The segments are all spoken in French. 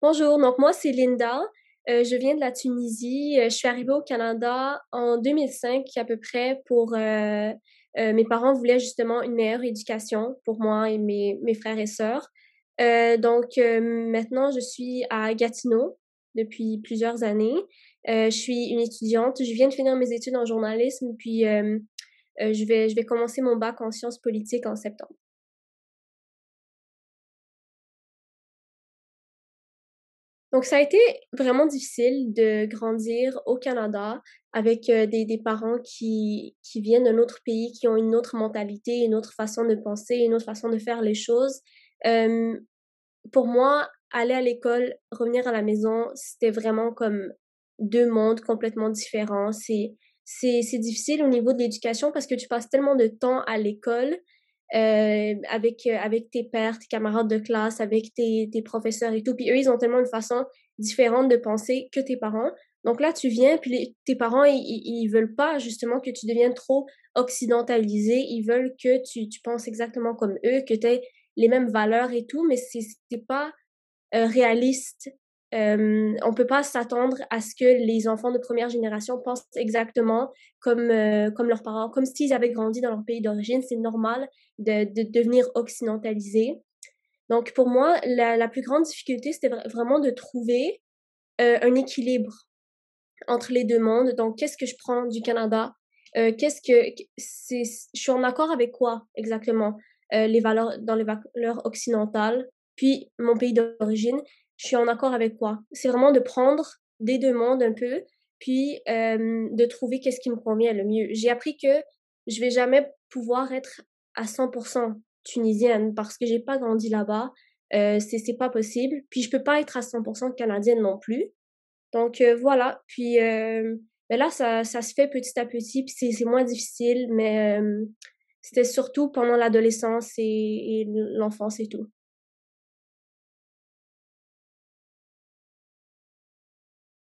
Bonjour, donc moi c'est Linda. Euh, je viens de la Tunisie. Euh, je suis arrivée au Canada en 2005 à peu près pour... Euh, mes parents voulaient justement une meilleure éducation pour moi et mes, mes frères et sœurs. donc maintenant, je suis à Gatineau, depuis plusieurs années. Euh, je suis une étudiante. Je viens de finir mes études en journalisme, puis euh, euh, je, vais, je vais commencer mon bac en sciences politiques en septembre. Donc, ça a été vraiment difficile de grandir au Canada avec des, des, parents qui, qui viennent d'un autre pays, qui ont une autre mentalité, une autre façon de penser, une autre façon de faire les choses pour moi, aller à l'école, revenir à la maison, c'était vraiment comme deux mondes complètement différents. C'est, c'est, c'est difficile au niveau de l'éducation parce que tu passes tellement de temps à l'école euh, avec, euh, avec tes pères, tes camarades de classe, avec tes, tes professeurs et tout. Puis eux, ils ont tellement une façon différente de penser que tes parents. Donc là, tu viens, puis tes parents, ils, veulent pas justement que tu deviennes trop occidentalisé. Ils veulent que tu, tu penses exactement comme eux, que tu les mêmes valeurs et tout, mais c'est pas euh, réaliste. Euh, on peut pas s'attendre à ce que les enfants de première génération pensent exactement comme, euh, comme leurs parents, comme s'ils avaient grandi dans leur pays d'origine. C'est normal de, devenir occidentalisé. Donc pour moi, la, plus grande difficulté, c'était vraiment de trouver un équilibre entre les deux mondes. Donc qu'est-ce que je prends du Canada qu'est-ce que c'est je suis en accord avec quoi exactement euh, les valeurs, dans les valeurs occidentales, puis mon pays d'origine, je suis en accord avec quoi. C'est vraiment de prendre des demandes un peu, puis euh, de trouver qu'est-ce qui me convient le mieux. J'ai appris que je vais jamais pouvoir être à 100% tunisienne parce que j'ai pas grandi là-bas. Euh, ce c'est pas possible. Puis je peux pas être à 100% canadienne non plus. Donc voilà. Puis ben là, ça, ça, se fait petit à petit. Puis c'est moins difficile. Mais c'était surtout pendant l'adolescence et, l'enfance et tout.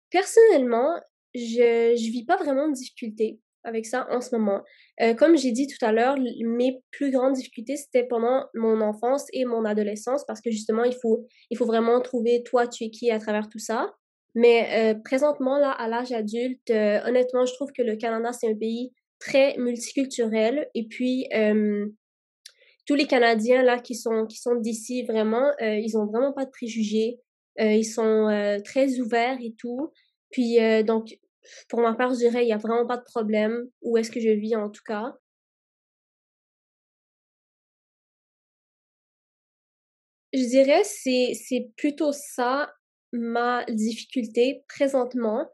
Personnellement, je ne vis pas vraiment de difficultés avec ça en ce moment. Euh, comme j'ai dit tout à l'heure, mes plus grandes difficultés, c'était pendant mon enfance et mon adolescence parce que justement, il faut, il faut vraiment trouver toi, tu es qui à travers tout ça. Mais euh, présentement, là, à l'âge adulte, euh, honnêtement, je trouve que le Canada, c'est un pays très multiculturel. Et puis, euh, tous les Canadiens là qui sont qui sont d'ici vraiment, euh, ils ont vraiment pas de préjugés. Euh, ils sont très ouverts et tout. Puis donc pour ma part, je dirais il n'y a vraiment pas de problème où est-ce que je vis en tout cas. Je dirais c'est c'est plutôt ça ma difficulté présentement,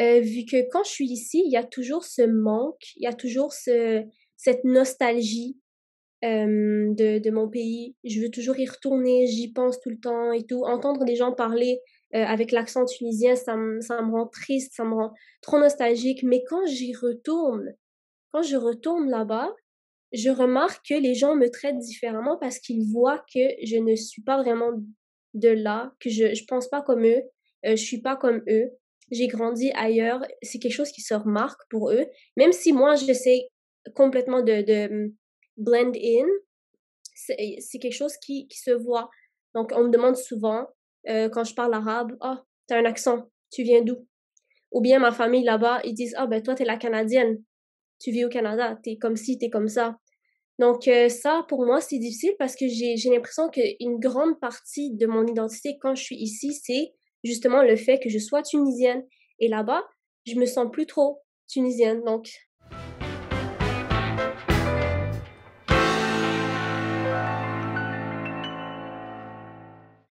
euh, vu que quand je suis ici, il y a toujours ce manque, il y a toujours ce, cette nostalgie euh, de, de, mon pays. Je veux toujours y retourner, j'y pense tout le temps et tout. Entendre les gens parler euh, avec l'accent tunisien, ça, ça me rend triste, ça me rend trop nostalgique. Mais quand j'y retourne, quand je retourne là-bas, je remarque que les gens me traitent différemment parce qu'ils voient que je ne suis pas vraiment de là, que je ne pense pas comme eux, euh, je suis pas comme eux j'ai grandi ailleurs, c'est quelque chose qui se remarque pour eux. Même si moi, j'essaie complètement de, mm, blend in, c'est quelque chose qui, qui, se voit. Donc, on me demande souvent, euh, quand je parle arabe, Ah, tu t'as un accent, tu viens d'où? Ou bien ma famille là-bas, ils disent, Ah, ben toi, t'es la Canadienne, tu vis au Canada, t'es comme ci, t'es comme ça. Donc euh, ça, pour moi, c'est difficile parce que j'ai l'impression qu'une grande partie de mon identité quand je suis ici, c'est justement le fait que je sois tunisienne. Et là-bas, je me sens plus trop tunisienne. Donc,